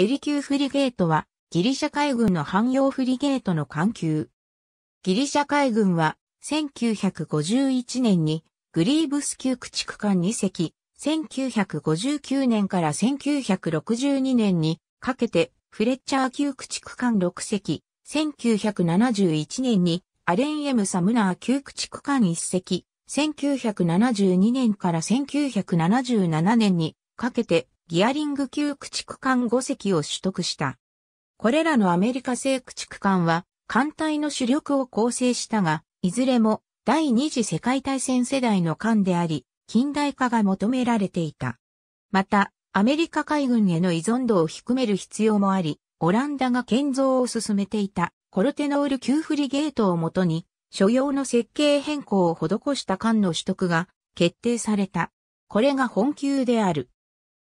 エリキューフリゲートはギリシャ海軍の汎用フリゲートの艦級。ギリシャ海軍は1951年にグリーブス級駆逐艦2隻、1959年から1962年にかけてフレッチャー級駆逐艦6隻、1971年にアレン・エム・サムナー級駆逐艦1隻、1972年から1977年にかけてギアリング級駆逐艦5隻を取得した。これらのアメリカ製駆逐艦は、艦隊の主力を構成したが、いずれも第二次世界大戦世代の艦であり、近代化が求められていた。また、アメリカ海軍への依存度を低める必要もあり、オランダが建造を進めていたコルテノール級フリゲートをもとに、所要の設計変更を施した艦の取得が決定された。これが本級である。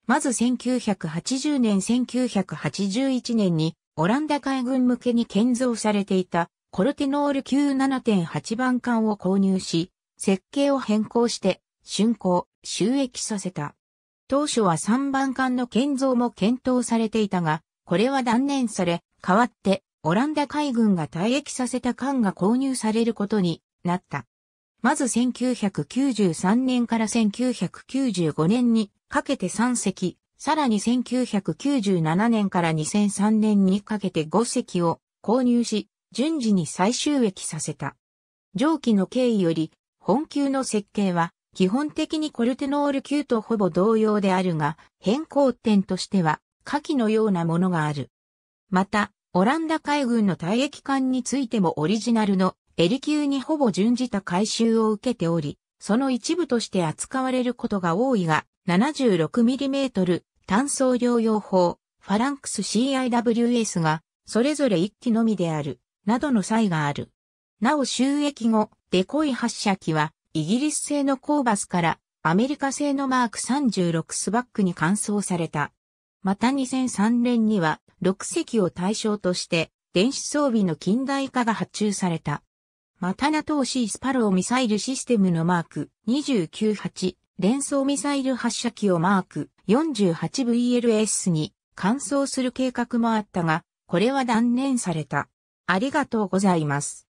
まず1980年1981年にオランダ海軍向けに建造されていたコルテノール級7.8番艦を購入し、設計を変更して竣工、収益させた。当初は3番艦の建造も検討されていたが、これは断念され、代わってオランダ海軍が退役させた艦が購入されることになった。まず1993年から1995年にかけて3隻、さらに1997年から2003年にかけて5隻を購入し、順次に再収益させた。上記の経緯より、本級の設計は、基本的にコルテノール級とほぼ同様であるが、変更点としては、下記のようなものがある。また、オランダ海軍の退役艦についてもオリジナルのエリ級にほぼ準じた改修を受けており、その一部として扱われることが多いが、76mm 単装療養法、ファランクス CIWS が、それぞれ1機のみである、などの際がある。なお収益後、デコイ発射機は、イギリス製のコーバスから、アメリカ製のマーク36スバックに換装された。また2003年には、6隻を対象として、電子装備の近代化が発注された。またナトーシースパローミサイルシステムのマーク298連装ミサイル発射機をマーク 48VLS に換装する計画もあったが、これは断念された。ありがとうございます。